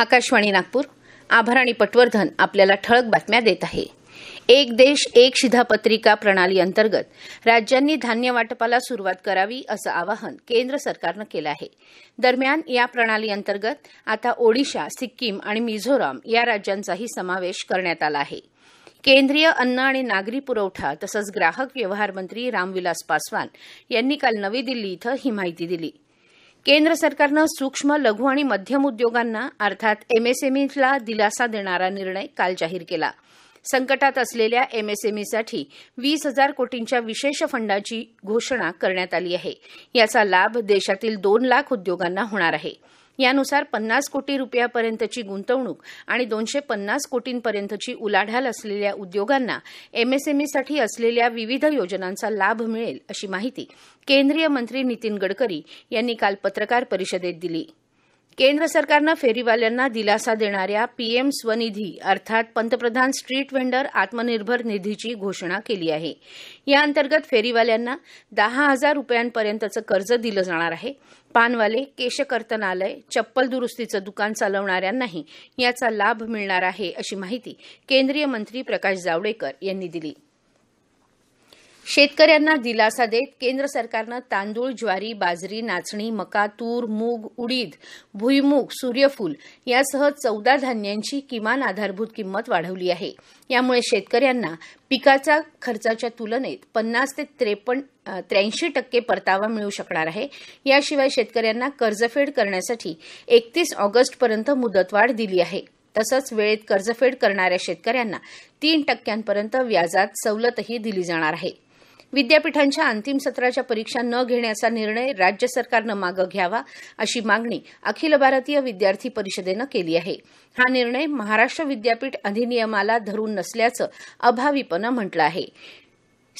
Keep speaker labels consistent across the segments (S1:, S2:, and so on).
S1: आकाशवाणी नागपूर आणि पटवर्धन आपल्याला ठळक बातम्या देत आहे एक देश एक शिधापत्रिका प्रणाली अंतर्गत राज्यांनी धान्य वाटपाला सुरुवात करावी असं आवाहन केंद्र सरकारनं केलं आहे दरम्यान या प्रणाली अंतर्गत आता ओडिशा सिक्कीम आणि मिझोराम या राज्यांचाही समावेश करण्यात आला आहे केंद्रीय अन्न आणि नागरी पुरवठा तसंच ग्राहक व्यवहार मंत्री रामविलास पासवान यांनी काल नवी दिल्ली इथं ही माहिती दिली केंद्र सरकारनं सूक्ष्म लघु आणि मध्यम उद्योगांना अर्थात एमएसएमईला दिलासा देणारा निर्णय काल जाहीर केला संकटात असलेल्या एमएसएमईसाठी वीस हजार कोटींच्या विशेष फंडाची घोषणा करण्यात आली आहे याचा लाभ देशातील दोन लाख उद्योगांना होणार आहे यानुसार पन्नास कोटी रुपयापर्यंतची गुंतवणूक आणि दोनशे पन्नास कोटींपर्यंतची उलाढाल असलेल्या उद्योगांना एमएसएमईसाठी e असलेल्या विविध योजनांचा लाभ मिळेल अशी माहिती केंद्रीय मंत्री नितीन गडकरी यांनी काल पत्रकार परिषदेत दिली केंद्र सरकारनं फेरीवाल्यांना दिलासा देणाऱ्या पीएम स्वनिधी अर्थात पंतप्रधान स्ट्रीट व्हेंडर आत्मनिर्भर निधीची घोषणा केली आहे या अंतर्गत फेरीवाल्यांना दहा हजार रुपयांपर्यंतचं कर्ज दिलं जाणार आहे पानवाले केशकर्तनालय चप्पल दुरुस्तीचं दुकान चालवणाऱ्यांनाही याचा लाभ मिळणार आहे अशी माहिती केंद्रीय मंत्री प्रकाश जावडेकर यांनी दिली शेतकऱ्यांना दिलासा देत केंद्र सरकारनं तांदूळ ज्वारी बाजरी नाचणी मका तूर मूग उडीद भुईमूग सूर्यफूल यासह चौदा धान्यांची किमान आधारभूत किंमत वाढवली आहे यामुळे शेतकऱ्यांना पिकाचा खर्चाच्या तुलनेत पन्नास ते त्रेपन्न त्र्याऐंशी टक्के परतावा मिळू शकणार आहे याशिवाय शेतकऱ्यांना कर्जफेड करण्यासाठी एकतीस ऑगस्टपर्यंत मुदतवाढ दिली आहे तसंच वेळेत कर्जफेड करणाऱ्या शेतकऱ्यांना तीन टक्क्यांपर्यंत व्याजात सवलतही दिली जाणार आहे विद्यापीठांच्या अंतिम सत्राच्या परीक्षा न घेण्याचा निर्णय राज्य सरकारनं मागं घ्यावा अशी मागणी अखिल भारतीय विद्यार्थी परिषदेनं केली आहे हा निर्णय महाराष्ट्र विद्यापीठ अधिनियमाला धरून नसल्याचं अभाविपनं म्हटलं आहे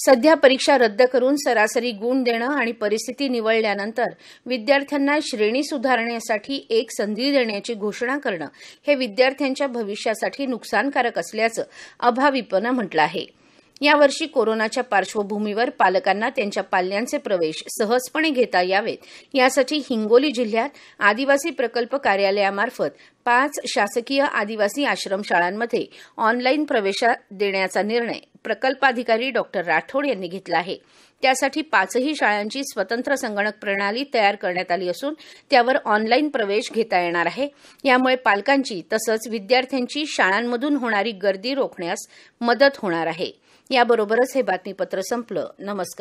S1: सध्या परीक्षा रद्द करून सरासरी गुण देणं आणि परिस्थिती निवळल्यानंतर विद्यार्थ्यांना श्रेणी सुधारण्यासाठी एक संधी देण्याची घोषणा करणं हे विद्यार्थ्यांच्या भविष्यासाठी नुकसानकारक असल्याचं अभाविपनं म्हटलं आहे यावर्षी कोरोनाच्या पार्श्वभूमीवर पालकांना त्यांच्या पाल्यांचे प्रवेश सहजपणे घेता यावेत यासाठी हिंगोली जिल्ह्यात आदिवासी प्रकल्प कार्यालयामार्फत पाच शासकीय आदिवासी आश्रमशाळांमध्ये ऑनलाईन प्रवेश देण्याचा निर्णय प्रकल्पाधिकारी डॉक्टर राठोड यांनी घेतला आहे त्यासाठी पाचही शाळांची स्वतंत्र संगणक प्रणाली तयार करण्यात आली असून त्यावर ऑनलाईन प्रवेश घेता येणार आहे यामुळे पालकांची तसंच विद्यार्थ्यांची शाळांमधून होणारी गर्दी रोखण्यास मदत होणार आहे याबरोबरच हे बातमीपत्र संपलं नमस्कार